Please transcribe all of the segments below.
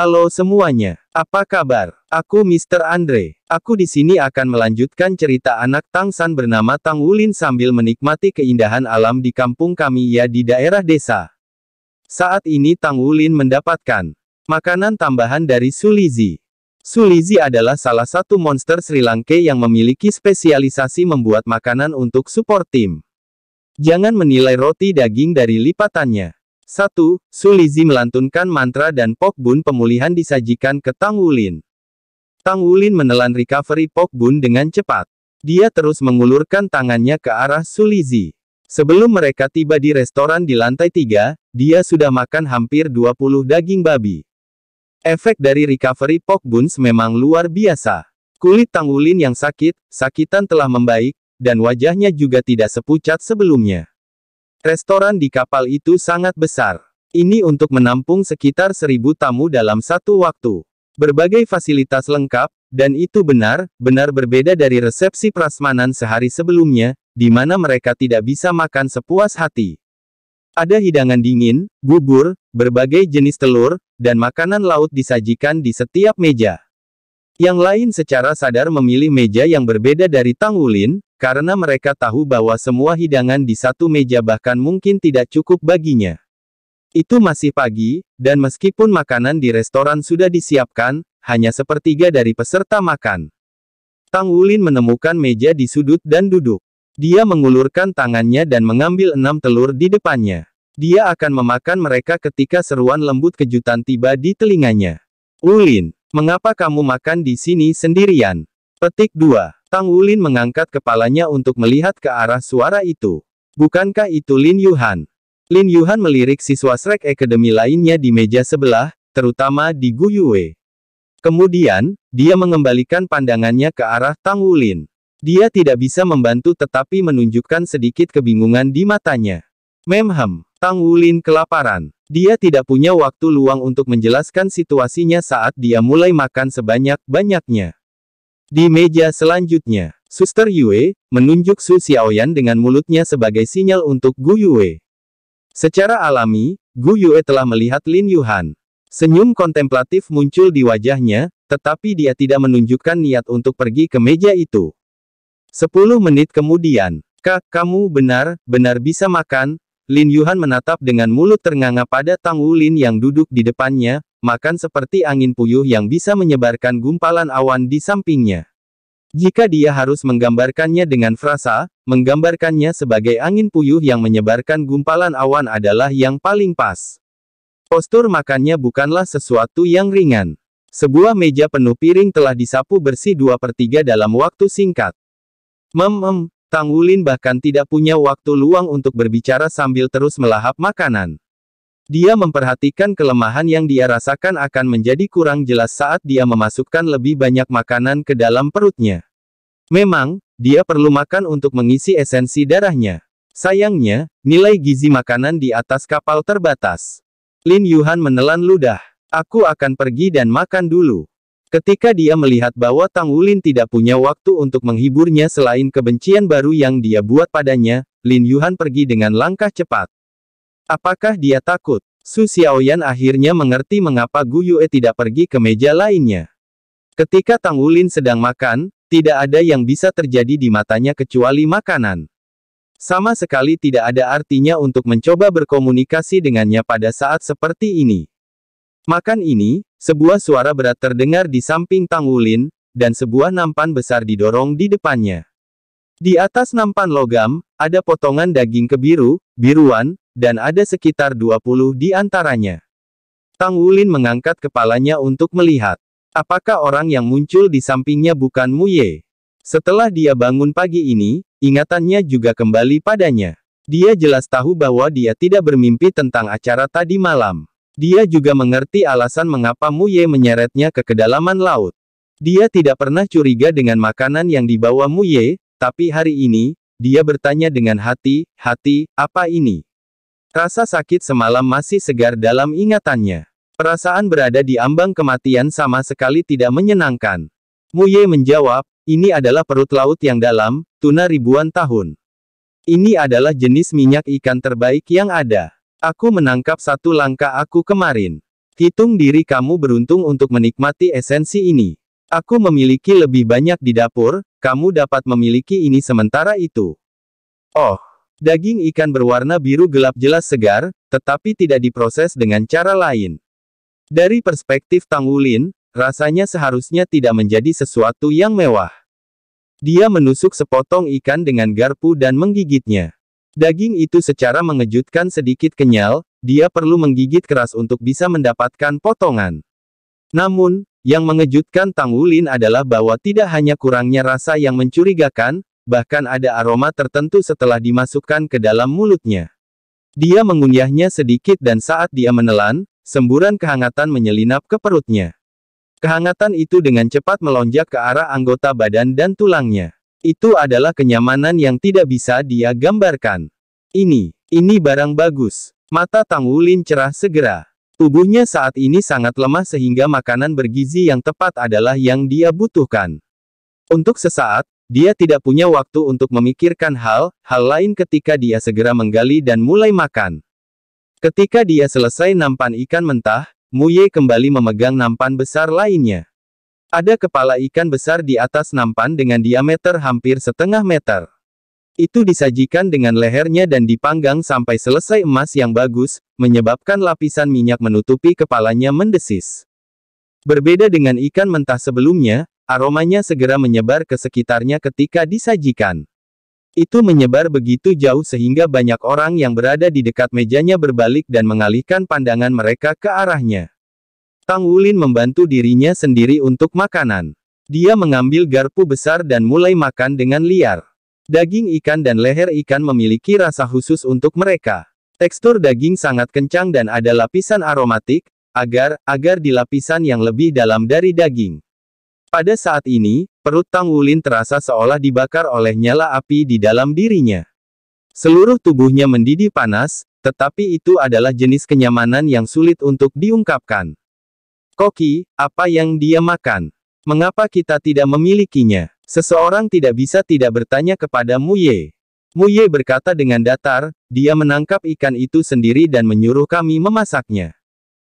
Halo semuanya, apa kabar? Aku Mr. Andre. Aku di sini akan melanjutkan cerita anak Tang San bernama Tang Wulin sambil menikmati keindahan alam di kampung kami ya di daerah desa. Saat ini Tang Wulin mendapatkan makanan tambahan dari Sulizi. Sulizi adalah salah satu monster Sri Lanka yang memiliki spesialisasi membuat makanan untuk support tim. Jangan menilai roti daging dari lipatannya. 1. Sulizi melantunkan mantra dan Pok Bun pemulihan disajikan ke Tang Wulin. Tang Wulin menelan recovery Pok Bun dengan cepat. Dia terus mengulurkan tangannya ke arah Sulizi. Sebelum mereka tiba di restoran di lantai tiga, dia sudah makan hampir 20 daging babi. Efek dari recovery Pok Bun memang luar biasa. Kulit Tang Wulin yang sakit, sakitan telah membaik, dan wajahnya juga tidak sepucat sebelumnya. Restoran di kapal itu sangat besar. Ini untuk menampung sekitar seribu tamu dalam satu waktu. Berbagai fasilitas lengkap, dan itu benar, benar berbeda dari resepsi prasmanan sehari sebelumnya, di mana mereka tidak bisa makan sepuas hati. Ada hidangan dingin, bubur, berbagai jenis telur, dan makanan laut disajikan di setiap meja. Yang lain secara sadar memilih meja yang berbeda dari Tang Wulin, karena mereka tahu bahwa semua hidangan di satu meja bahkan mungkin tidak cukup baginya. Itu masih pagi, dan meskipun makanan di restoran sudah disiapkan, hanya sepertiga dari peserta makan. Tang Wulin menemukan meja di sudut dan duduk. Dia mengulurkan tangannya dan mengambil enam telur di depannya. Dia akan memakan mereka ketika seruan lembut kejutan tiba di telinganya. Ulin, mengapa kamu makan di sini sendirian? Petik 2. Tang Wulin mengangkat kepalanya untuk melihat ke arah suara itu. Bukankah itu Lin Yuhan? Lin Yuhan melirik siswa SreK Academy lainnya di meja sebelah, terutama di Gu Yue. Kemudian, dia mengembalikan pandangannya ke arah Tang Wulin. Dia tidak bisa membantu tetapi menunjukkan sedikit kebingungan di matanya. Memhem, Tang Wulin kelaparan. Dia tidak punya waktu luang untuk menjelaskan situasinya saat dia mulai makan sebanyak-banyaknya. Di meja selanjutnya, Suster Yue menunjuk Su Xiaoyan dengan mulutnya sebagai sinyal untuk Gu Yue. Secara alami, Gu Yue telah melihat Lin Yuhan. Senyum kontemplatif muncul di wajahnya, tetapi dia tidak menunjukkan niat untuk pergi ke meja itu. Sepuluh menit kemudian, Kak, kamu benar, benar bisa makan, Lin Yuhan menatap dengan mulut ternganga pada Tang Wulin yang duduk di depannya, makan seperti angin puyuh yang bisa menyebarkan gumpalan awan di sampingnya. Jika dia harus menggambarkannya dengan frasa, menggambarkannya sebagai angin puyuh yang menyebarkan gumpalan awan adalah yang paling pas. Postur makannya bukanlah sesuatu yang ringan. Sebuah meja penuh piring telah disapu bersih dua per tiga dalam waktu singkat. Mem, mem, Tang Wulin bahkan tidak punya waktu luang untuk berbicara sambil terus melahap makanan. Dia memperhatikan kelemahan yang dia rasakan akan menjadi kurang jelas saat dia memasukkan lebih banyak makanan ke dalam perutnya. Memang, dia perlu makan untuk mengisi esensi darahnya. Sayangnya, nilai gizi makanan di atas kapal terbatas. Lin Yuhan menelan ludah. Aku akan pergi dan makan dulu. Ketika dia melihat bahwa Tang Wulin tidak punya waktu untuk menghiburnya selain kebencian baru yang dia buat padanya, Lin Yuhan pergi dengan langkah cepat. Apakah dia takut? Su Xiaoyan akhirnya mengerti mengapa Gu Yue tidak pergi ke meja lainnya. Ketika Tang Wulin sedang makan, tidak ada yang bisa terjadi di matanya kecuali makanan. Sama sekali tidak ada artinya untuk mencoba berkomunikasi dengannya pada saat seperti ini. Makan ini, sebuah suara berat terdengar di samping Tang Wulin, dan sebuah nampan besar didorong di depannya. Di atas nampan logam, ada potongan daging kebiru, biruan, dan ada sekitar 20 di antaranya. Tang Wulin mengangkat kepalanya untuk melihat. Apakah orang yang muncul di sampingnya bukan Mu Ye? Setelah dia bangun pagi ini, ingatannya juga kembali padanya. Dia jelas tahu bahwa dia tidak bermimpi tentang acara tadi malam. Dia juga mengerti alasan mengapa Mu Ye menyeretnya ke kedalaman laut. Dia tidak pernah curiga dengan makanan yang dibawa Mu Ye, tapi hari ini, dia bertanya dengan hati-hati, apa ini? Rasa sakit semalam masih segar dalam ingatannya. Perasaan berada di ambang kematian sama sekali tidak menyenangkan. Mu Ye menjawab, ini adalah perut laut yang dalam, tuna ribuan tahun. Ini adalah jenis minyak ikan terbaik yang ada. Aku menangkap satu langkah aku kemarin. Hitung diri kamu beruntung untuk menikmati esensi ini. Aku memiliki lebih banyak di dapur, kamu dapat memiliki ini sementara itu. Oh, daging ikan berwarna biru gelap jelas segar, tetapi tidak diproses dengan cara lain. Dari perspektif Tang Wulin, rasanya seharusnya tidak menjadi sesuatu yang mewah. Dia menusuk sepotong ikan dengan garpu dan menggigitnya. Daging itu secara mengejutkan sedikit kenyal, dia perlu menggigit keras untuk bisa mendapatkan potongan. Namun, yang mengejutkan Tang Wulin adalah bahwa tidak hanya kurangnya rasa yang mencurigakan, bahkan ada aroma tertentu setelah dimasukkan ke dalam mulutnya. Dia mengunyahnya sedikit dan saat dia menelan, semburan kehangatan menyelinap ke perutnya. Kehangatan itu dengan cepat melonjak ke arah anggota badan dan tulangnya. Itu adalah kenyamanan yang tidak bisa dia gambarkan. Ini, ini barang bagus. Mata Tang Wulin cerah segera. Tubuhnya saat ini sangat lemah sehingga makanan bergizi yang tepat adalah yang dia butuhkan. Untuk sesaat, dia tidak punya waktu untuk memikirkan hal-hal lain ketika dia segera menggali dan mulai makan. Ketika dia selesai nampan ikan mentah, Muye kembali memegang nampan besar lainnya. Ada kepala ikan besar di atas nampan dengan diameter hampir setengah meter. Itu disajikan dengan lehernya dan dipanggang sampai selesai emas yang bagus, menyebabkan lapisan minyak menutupi kepalanya mendesis. Berbeda dengan ikan mentah sebelumnya, aromanya segera menyebar ke sekitarnya ketika disajikan. Itu menyebar begitu jauh sehingga banyak orang yang berada di dekat mejanya berbalik dan mengalihkan pandangan mereka ke arahnya. Tang Wulin membantu dirinya sendiri untuk makanan. Dia mengambil garpu besar dan mulai makan dengan liar. Daging ikan dan leher ikan memiliki rasa khusus untuk mereka. Tekstur daging sangat kencang dan ada lapisan aromatik, agar, agar di lapisan yang lebih dalam dari daging. Pada saat ini, perut Tang Wulin terasa seolah dibakar oleh nyala api di dalam dirinya. Seluruh tubuhnya mendidih panas, tetapi itu adalah jenis kenyamanan yang sulit untuk diungkapkan. Koki, apa yang dia makan? Mengapa kita tidak memilikinya? Seseorang tidak bisa tidak bertanya kepada Muye. Muye berkata dengan datar, dia menangkap ikan itu sendiri dan menyuruh kami memasaknya.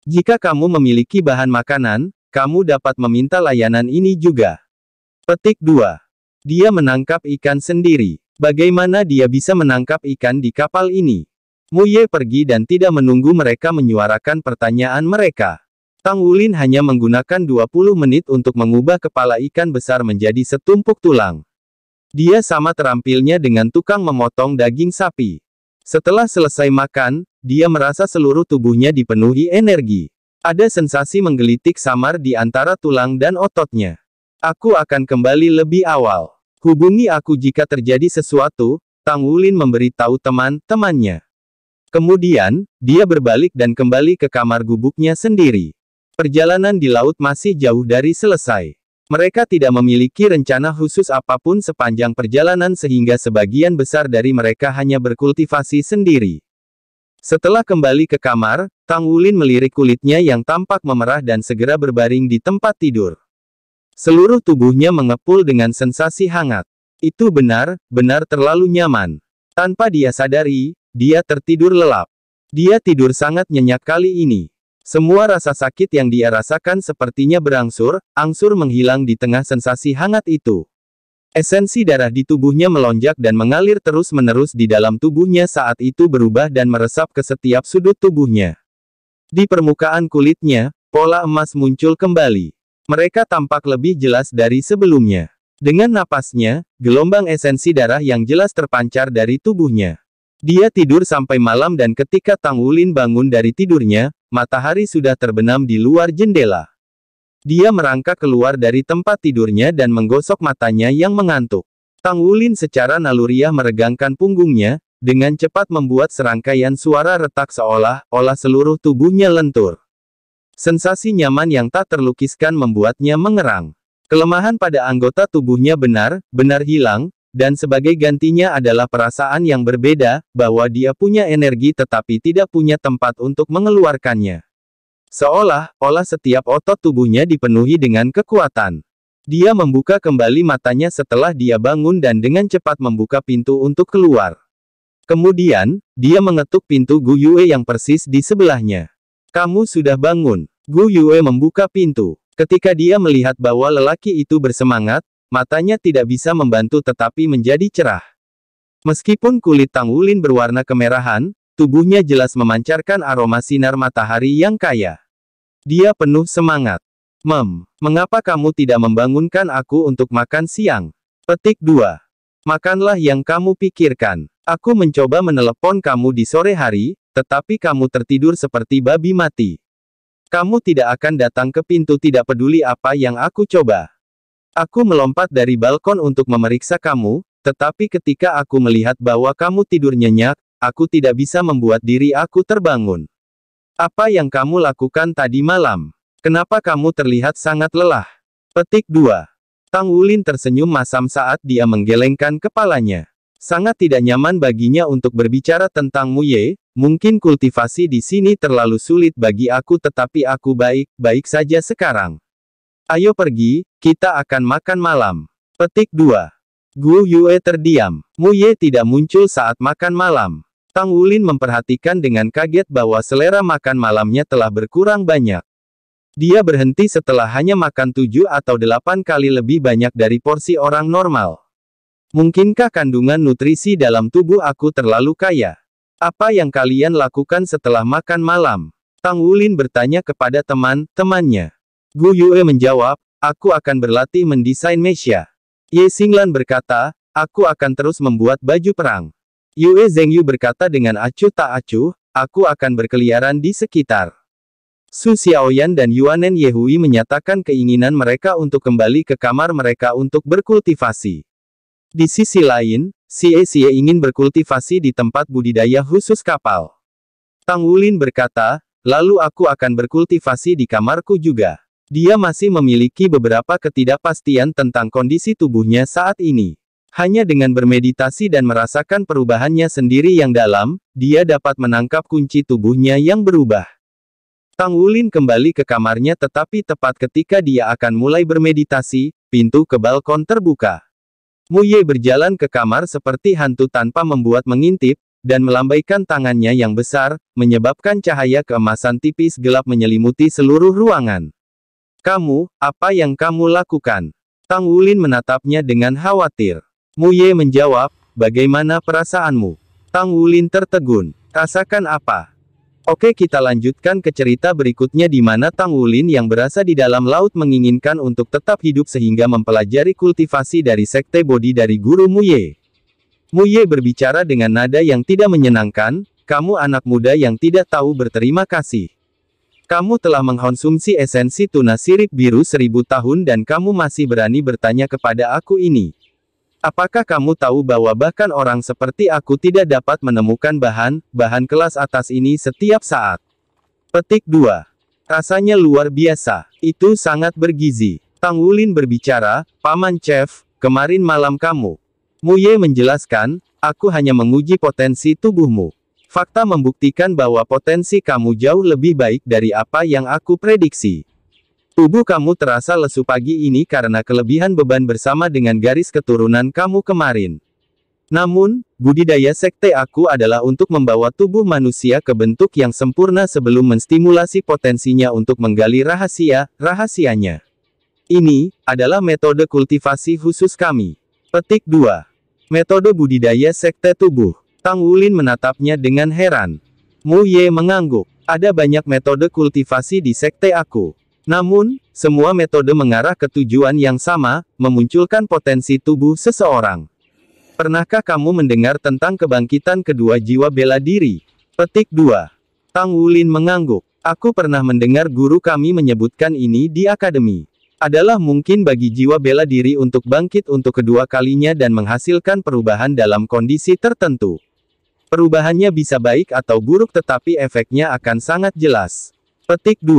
Jika kamu memiliki bahan makanan, kamu dapat meminta layanan ini juga. Petik 2. Dia menangkap ikan sendiri. Bagaimana dia bisa menangkap ikan di kapal ini? Muye pergi dan tidak menunggu mereka menyuarakan pertanyaan mereka. Tang Wulin hanya menggunakan 20 menit untuk mengubah kepala ikan besar menjadi setumpuk tulang. Dia sama terampilnya dengan tukang memotong daging sapi. Setelah selesai makan, dia merasa seluruh tubuhnya dipenuhi energi. Ada sensasi menggelitik samar di antara tulang dan ototnya. Aku akan kembali lebih awal. Hubungi aku jika terjadi sesuatu, Tang Wulin memberitahu teman-temannya. Kemudian, dia berbalik dan kembali ke kamar gubuknya sendiri. Perjalanan di laut masih jauh dari selesai. Mereka tidak memiliki rencana khusus apapun sepanjang perjalanan sehingga sebagian besar dari mereka hanya berkultivasi sendiri. Setelah kembali ke kamar, Tang Wulin melirik kulitnya yang tampak memerah dan segera berbaring di tempat tidur. Seluruh tubuhnya mengepul dengan sensasi hangat. Itu benar, benar terlalu nyaman. Tanpa dia sadari, dia tertidur lelap. Dia tidur sangat nyenyak kali ini. Semua rasa sakit yang dia rasakan sepertinya berangsur, angsur menghilang di tengah sensasi hangat itu. Esensi darah di tubuhnya melonjak dan mengalir terus-menerus di dalam tubuhnya saat itu berubah dan meresap ke setiap sudut tubuhnya. Di permukaan kulitnya, pola emas muncul kembali. Mereka tampak lebih jelas dari sebelumnya. Dengan napasnya, gelombang esensi darah yang jelas terpancar dari tubuhnya. Dia tidur sampai malam dan ketika Tang Wulin bangun dari tidurnya, matahari sudah terbenam di luar jendela. Dia merangkak keluar dari tempat tidurnya dan menggosok matanya yang mengantuk. Tang Wulin secara naluriah meregangkan punggungnya, dengan cepat membuat serangkaian suara retak seolah-olah seluruh tubuhnya lentur. Sensasi nyaman yang tak terlukiskan membuatnya mengerang. Kelemahan pada anggota tubuhnya benar, benar hilang, dan sebagai gantinya adalah perasaan yang berbeda, bahwa dia punya energi tetapi tidak punya tempat untuk mengeluarkannya. Seolah, olah setiap otot tubuhnya dipenuhi dengan kekuatan. Dia membuka kembali matanya setelah dia bangun dan dengan cepat membuka pintu untuk keluar. Kemudian, dia mengetuk pintu Gu Yue yang persis di sebelahnya. Kamu sudah bangun. Gu Yue membuka pintu. Ketika dia melihat bahwa lelaki itu bersemangat, Matanya tidak bisa membantu tetapi menjadi cerah. Meskipun kulit Tang Wulin berwarna kemerahan, tubuhnya jelas memancarkan aroma sinar matahari yang kaya. Dia penuh semangat. Mem, mengapa kamu tidak membangunkan aku untuk makan siang? Petik 2. Makanlah yang kamu pikirkan. Aku mencoba menelepon kamu di sore hari, tetapi kamu tertidur seperti babi mati. Kamu tidak akan datang ke pintu tidak peduli apa yang aku coba. Aku melompat dari balkon untuk memeriksa kamu, tetapi ketika aku melihat bahwa kamu tidur nyenyak, aku tidak bisa membuat diri aku terbangun. Apa yang kamu lakukan tadi malam? Kenapa kamu terlihat sangat lelah? Petik 2. Tang Wulin tersenyum masam saat dia menggelengkan kepalanya. Sangat tidak nyaman baginya untuk berbicara tentang Muye, mungkin kultivasi di sini terlalu sulit bagi aku tetapi aku baik-baik saja sekarang. Ayo pergi, kita akan makan malam. Petik 2. Gu Yue terdiam. Mu Ye tidak muncul saat makan malam. Tang Wulin memperhatikan dengan kaget bahwa selera makan malamnya telah berkurang banyak. Dia berhenti setelah hanya makan tujuh atau delapan kali lebih banyak dari porsi orang normal. Mungkinkah kandungan nutrisi dalam tubuh aku terlalu kaya? Apa yang kalian lakukan setelah makan malam? Tang Wulin bertanya kepada teman-temannya. Gu Yue menjawab, aku akan berlatih mendesain Mesia. Ye Xinglan berkata, aku akan terus membuat baju perang. Yue Zhengyu berkata dengan acuh tak acuh, aku akan berkeliaran di sekitar. Su Xiaoyan dan Yuanen Yehui menyatakan keinginan mereka untuk kembali ke kamar mereka untuk berkultivasi. Di sisi lain, Xie Xie ingin berkultivasi di tempat budidaya khusus kapal. Tang Wulin berkata, lalu aku akan berkultivasi di kamarku juga. Dia masih memiliki beberapa ketidakpastian tentang kondisi tubuhnya saat ini. Hanya dengan bermeditasi dan merasakan perubahannya sendiri yang dalam, dia dapat menangkap kunci tubuhnya yang berubah. Tang Wulin kembali ke kamarnya tetapi tepat ketika dia akan mulai bermeditasi, pintu ke balkon terbuka. Mu Ye berjalan ke kamar seperti hantu tanpa membuat mengintip, dan melambaikan tangannya yang besar, menyebabkan cahaya keemasan tipis gelap menyelimuti seluruh ruangan. Kamu, apa yang kamu lakukan? Tang Wulin menatapnya dengan khawatir. Mu Ye menjawab, bagaimana perasaanmu? Tang Wulin tertegun. Rasakan apa? Oke kita lanjutkan ke cerita berikutnya di mana Tang Wulin yang berasa di dalam laut menginginkan untuk tetap hidup sehingga mempelajari kultivasi dari sekte bodi dari guru Mu Ye. Mu Ye berbicara dengan nada yang tidak menyenangkan, kamu anak muda yang tidak tahu berterima kasih. Kamu telah mengkonsumsi esensi tuna sirip biru seribu tahun dan kamu masih berani bertanya kepada aku ini. Apakah kamu tahu bahwa bahkan orang seperti aku tidak dapat menemukan bahan, bahan kelas atas ini setiap saat? Petik 2. Rasanya luar biasa. Itu sangat bergizi. Tang Wulin berbicara, Paman Chef, kemarin malam kamu. Muye menjelaskan, aku hanya menguji potensi tubuhmu. Fakta membuktikan bahwa potensi kamu jauh lebih baik dari apa yang aku prediksi. Tubuh kamu terasa lesu pagi ini karena kelebihan beban bersama dengan garis keturunan kamu kemarin. Namun, budidaya sekte aku adalah untuk membawa tubuh manusia ke bentuk yang sempurna sebelum menstimulasi potensinya untuk menggali rahasia, rahasianya. Ini adalah metode kultivasi khusus kami. Petik 2. Metode budidaya sekte tubuh. Tang Wulin menatapnya dengan heran. Mu Ye mengangguk. Ada banyak metode kultivasi di sekte aku. Namun, semua metode mengarah ke tujuan yang sama, memunculkan potensi tubuh seseorang. Pernahkah kamu mendengar tentang kebangkitan kedua jiwa bela diri? Petik 2. Tang Wulin mengangguk. Aku pernah mendengar guru kami menyebutkan ini di akademi. Adalah mungkin bagi jiwa bela diri untuk bangkit untuk kedua kalinya dan menghasilkan perubahan dalam kondisi tertentu. Perubahannya bisa baik atau buruk tetapi efeknya akan sangat jelas. Petik 2.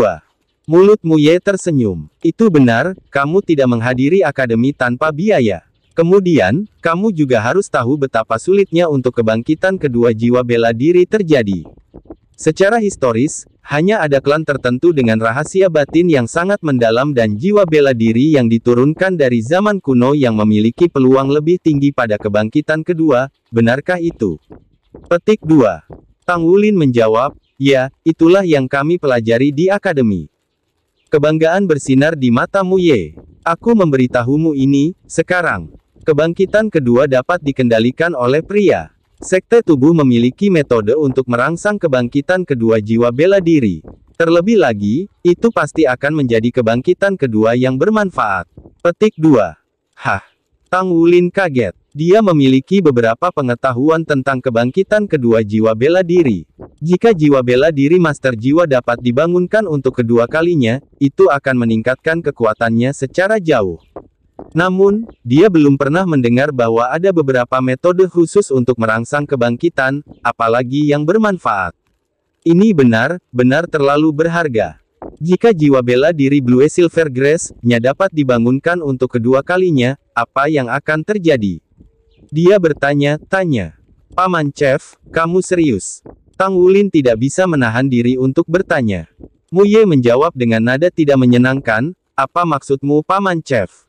Mulut Muye tersenyum. Itu benar, kamu tidak menghadiri akademi tanpa biaya. Kemudian, kamu juga harus tahu betapa sulitnya untuk kebangkitan kedua jiwa bela diri terjadi. Secara historis, hanya ada klan tertentu dengan rahasia batin yang sangat mendalam dan jiwa bela diri yang diturunkan dari zaman kuno yang memiliki peluang lebih tinggi pada kebangkitan kedua, benarkah itu? Petik 2. Tang Wulin menjawab, ya, itulah yang kami pelajari di akademi. Kebanggaan bersinar di matamu ye. Aku memberitahumu ini, sekarang. Kebangkitan kedua dapat dikendalikan oleh pria. Sekte tubuh memiliki metode untuk merangsang kebangkitan kedua jiwa bela diri. Terlebih lagi, itu pasti akan menjadi kebangkitan kedua yang bermanfaat. Petik 2. Hah. Tang Wulin kaget. Dia memiliki beberapa pengetahuan tentang kebangkitan kedua jiwa bela diri. Jika jiwa bela diri master jiwa dapat dibangunkan untuk kedua kalinya, itu akan meningkatkan kekuatannya secara jauh. Namun, dia belum pernah mendengar bahwa ada beberapa metode khusus untuk merangsang kebangkitan, apalagi yang bermanfaat. Ini benar, benar terlalu berharga. Jika jiwa bela diri Blue Silver Grace-nya dapat dibangunkan untuk kedua kalinya, apa yang akan terjadi? Dia bertanya-tanya. Paman Chef, kamu serius? Tang Wulin tidak bisa menahan diri untuk bertanya. Mu Ye menjawab dengan nada tidak menyenangkan, apa maksudmu Paman Chef?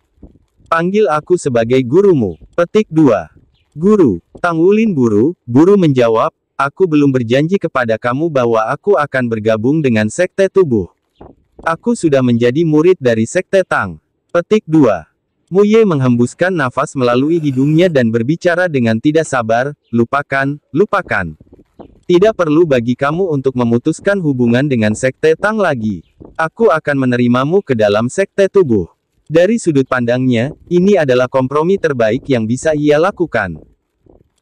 Panggil aku sebagai gurumu. Petik 2. Guru, Tang Wulin buru, buru menjawab, aku belum berjanji kepada kamu bahwa aku akan bergabung dengan Sekte Tubuh. Aku sudah menjadi murid dari Sekte Tang. Petik 2. Muye menghembuskan nafas melalui hidungnya dan berbicara dengan tidak sabar, lupakan, lupakan. Tidak perlu bagi kamu untuk memutuskan hubungan dengan sekte Tang lagi. Aku akan menerimamu ke dalam sekte tubuh. Dari sudut pandangnya, ini adalah kompromi terbaik yang bisa ia lakukan.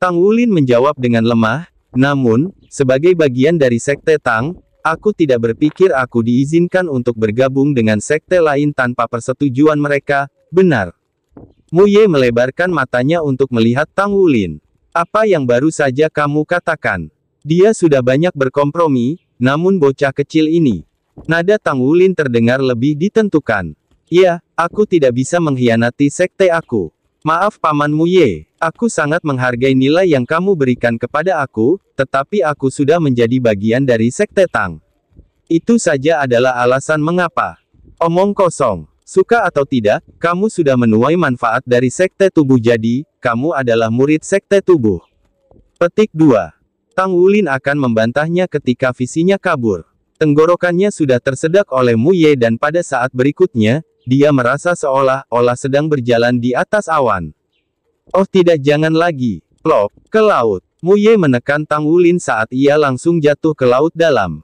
Tang Wulin menjawab dengan lemah, namun, sebagai bagian dari sekte Tang, aku tidak berpikir aku diizinkan untuk bergabung dengan sekte lain tanpa persetujuan mereka, Benar. Mu Ye melebarkan matanya untuk melihat Tang Wulin. Apa yang baru saja kamu katakan? Dia sudah banyak berkompromi, namun bocah kecil ini. Nada Tang Wulin terdengar lebih ditentukan. Ya, aku tidak bisa mengkhianati sekte aku. Maaf Paman Mu Ye, aku sangat menghargai nilai yang kamu berikan kepada aku, tetapi aku sudah menjadi bagian dari sekte Tang. Itu saja adalah alasan mengapa. Omong kosong. Suka atau tidak, kamu sudah menuai manfaat dari sekte tubuh jadi, kamu adalah murid sekte tubuh. Petik 2. Tang Wulin akan membantahnya ketika visinya kabur. Tenggorokannya sudah tersedak oleh Mu Ye dan pada saat berikutnya, dia merasa seolah-olah sedang berjalan di atas awan. Oh tidak jangan lagi, plop, ke laut. Mu Ye menekan Tang Wulin saat ia langsung jatuh ke laut dalam.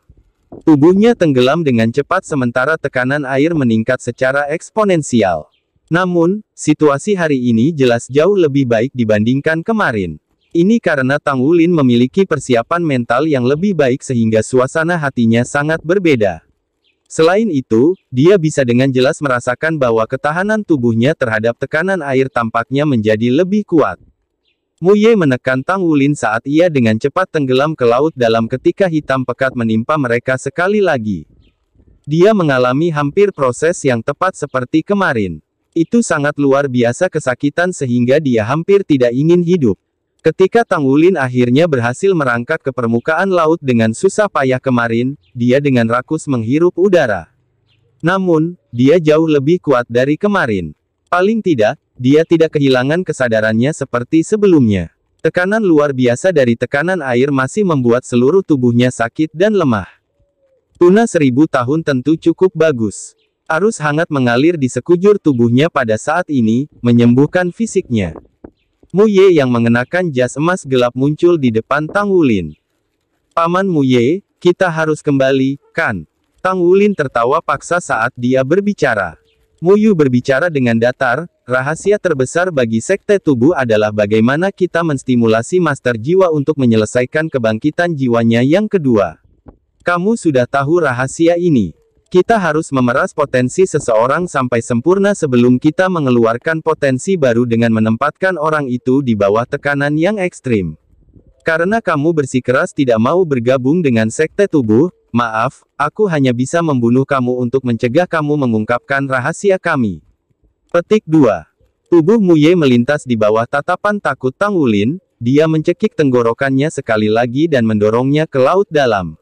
Tubuhnya tenggelam dengan cepat sementara tekanan air meningkat secara eksponensial. Namun, situasi hari ini jelas jauh lebih baik dibandingkan kemarin. Ini karena Tang Wulin memiliki persiapan mental yang lebih baik sehingga suasana hatinya sangat berbeda. Selain itu, dia bisa dengan jelas merasakan bahwa ketahanan tubuhnya terhadap tekanan air tampaknya menjadi lebih kuat. Muye menekan Tang Wulin saat ia dengan cepat tenggelam ke laut dalam ketika hitam pekat menimpa mereka sekali lagi. Dia mengalami hampir proses yang tepat seperti kemarin. Itu sangat luar biasa kesakitan sehingga dia hampir tidak ingin hidup. Ketika Tang Wulin akhirnya berhasil merangkak ke permukaan laut dengan susah payah kemarin, dia dengan rakus menghirup udara. Namun, dia jauh lebih kuat dari kemarin. Paling tidak, dia tidak kehilangan kesadarannya seperti sebelumnya. Tekanan luar biasa dari tekanan air masih membuat seluruh tubuhnya sakit dan lemah. Tuna seribu tahun tentu cukup bagus. Arus hangat mengalir di sekujur tubuhnya pada saat ini, menyembuhkan fisiknya. Mu Ye yang mengenakan jas emas gelap muncul di depan Tang Wulin. Paman Mu Ye, kita harus kembali, kan? Tang Wulin tertawa paksa saat dia berbicara. Muyu berbicara dengan datar, rahasia terbesar bagi sekte tubuh adalah bagaimana kita menstimulasi master jiwa untuk menyelesaikan kebangkitan jiwanya yang kedua. Kamu sudah tahu rahasia ini. Kita harus memeras potensi seseorang sampai sempurna sebelum kita mengeluarkan potensi baru dengan menempatkan orang itu di bawah tekanan yang ekstrim. Karena kamu bersikeras tidak mau bergabung dengan sekte tubuh, Maaf, aku hanya bisa membunuh kamu untuk mencegah kamu mengungkapkan rahasia kami. Petik 2. Tubuh Muye melintas di bawah tatapan takut Tang Ulin, dia mencekik tenggorokannya sekali lagi dan mendorongnya ke laut dalam.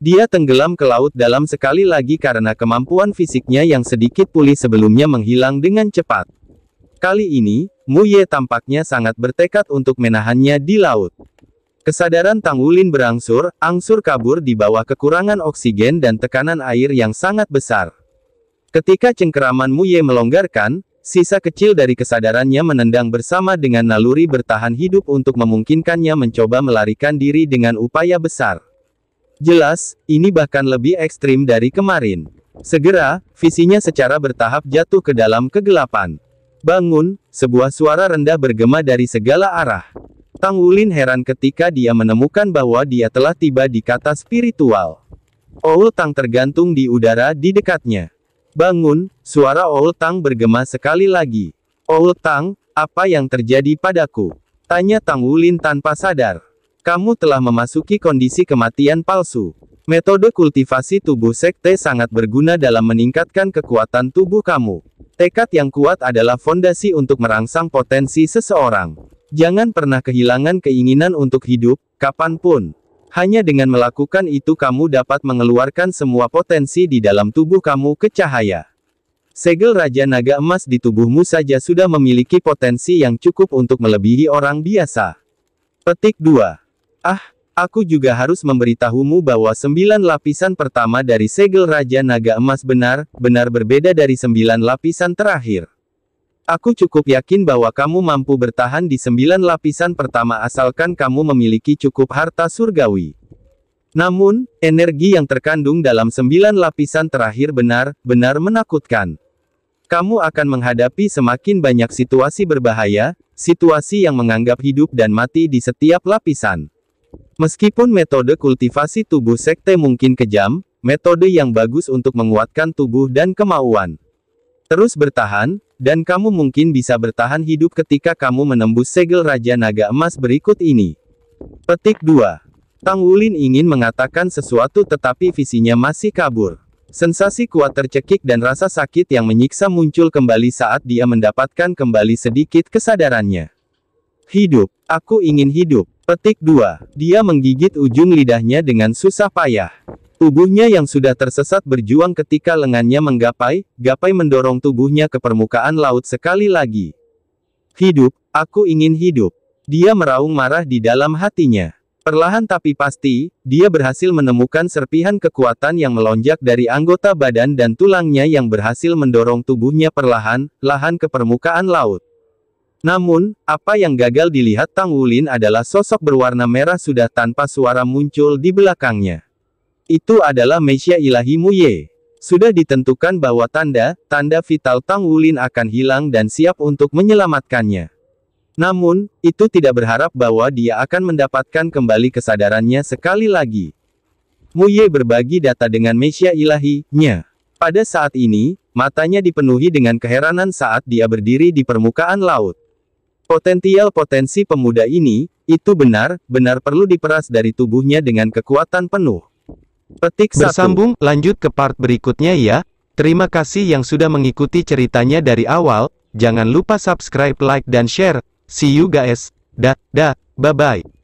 Dia tenggelam ke laut dalam sekali lagi karena kemampuan fisiknya yang sedikit pulih sebelumnya menghilang dengan cepat. Kali ini, Muye tampaknya sangat bertekad untuk menahannya di laut. Kesadaran Tang Wulin berangsur, angsur kabur di bawah kekurangan oksigen dan tekanan air yang sangat besar. Ketika cengkeraman Mu Ye melonggarkan, sisa kecil dari kesadarannya menendang bersama dengan naluri bertahan hidup untuk memungkinkannya mencoba melarikan diri dengan upaya besar. Jelas, ini bahkan lebih ekstrim dari kemarin. Segera, visinya secara bertahap jatuh ke dalam kegelapan. Bangun, sebuah suara rendah bergema dari segala arah. Tang Wulin heran ketika dia menemukan bahwa dia telah tiba di kata spiritual. Oul Tang tergantung di udara di dekatnya. Bangun, suara Oul Tang bergema sekali lagi. Oul Tang, apa yang terjadi padaku? Tanya Tang Wulin tanpa sadar. Kamu telah memasuki kondisi kematian palsu. Metode kultivasi tubuh sekte sangat berguna dalam meningkatkan kekuatan tubuh kamu. Tekad yang kuat adalah fondasi untuk merangsang potensi seseorang. Jangan pernah kehilangan keinginan untuk hidup, kapanpun. Hanya dengan melakukan itu kamu dapat mengeluarkan semua potensi di dalam tubuh kamu ke cahaya. Segel Raja Naga Emas di tubuhmu saja sudah memiliki potensi yang cukup untuk melebihi orang biasa. Petik 2. Ah, aku juga harus memberitahumu bahwa sembilan lapisan pertama dari segel Raja Naga Emas benar, benar berbeda dari sembilan lapisan terakhir. Aku cukup yakin bahwa kamu mampu bertahan di sembilan lapisan pertama asalkan kamu memiliki cukup harta surgawi. Namun, energi yang terkandung dalam sembilan lapisan terakhir benar-benar menakutkan. Kamu akan menghadapi semakin banyak situasi berbahaya, situasi yang menganggap hidup dan mati di setiap lapisan. Meskipun metode kultivasi tubuh sekte mungkin kejam, metode yang bagus untuk menguatkan tubuh dan kemauan. Terus bertahan, dan kamu mungkin bisa bertahan hidup ketika kamu menembus segel Raja Naga Emas berikut ini. Petik 2. Tang Wulin ingin mengatakan sesuatu tetapi visinya masih kabur. Sensasi kuat tercekik dan rasa sakit yang menyiksa muncul kembali saat dia mendapatkan kembali sedikit kesadarannya. Hidup, aku ingin hidup. Petik 2. Dia menggigit ujung lidahnya dengan susah payah. Tubuhnya yang sudah tersesat berjuang ketika lengannya menggapai, gapai mendorong tubuhnya ke permukaan laut sekali lagi. Hidup, aku ingin hidup. Dia meraung marah di dalam hatinya. Perlahan tapi pasti, dia berhasil menemukan serpihan kekuatan yang melonjak dari anggota badan dan tulangnya yang berhasil mendorong tubuhnya perlahan, lahan ke permukaan laut. Namun, apa yang gagal dilihat Tang Wulin adalah sosok berwarna merah sudah tanpa suara muncul di belakangnya. Itu adalah Mesia Mu Ye. Sudah ditentukan bahwa tanda, tanda vital Tang Wulin akan hilang dan siap untuk menyelamatkannya. Namun, itu tidak berharap bahwa dia akan mendapatkan kembali kesadarannya sekali lagi. Muye berbagi data dengan Mesia Ilahi-nya. Pada saat ini, matanya dipenuhi dengan keheranan saat dia berdiri di permukaan laut. Potensial potensi pemuda ini, itu benar, benar perlu diperas dari tubuhnya dengan kekuatan penuh. Petik Bersambung, satu. lanjut ke part berikutnya ya. Terima kasih yang sudah mengikuti ceritanya dari awal. Jangan lupa subscribe, like, dan share. See you guys. Da, da, bye-bye.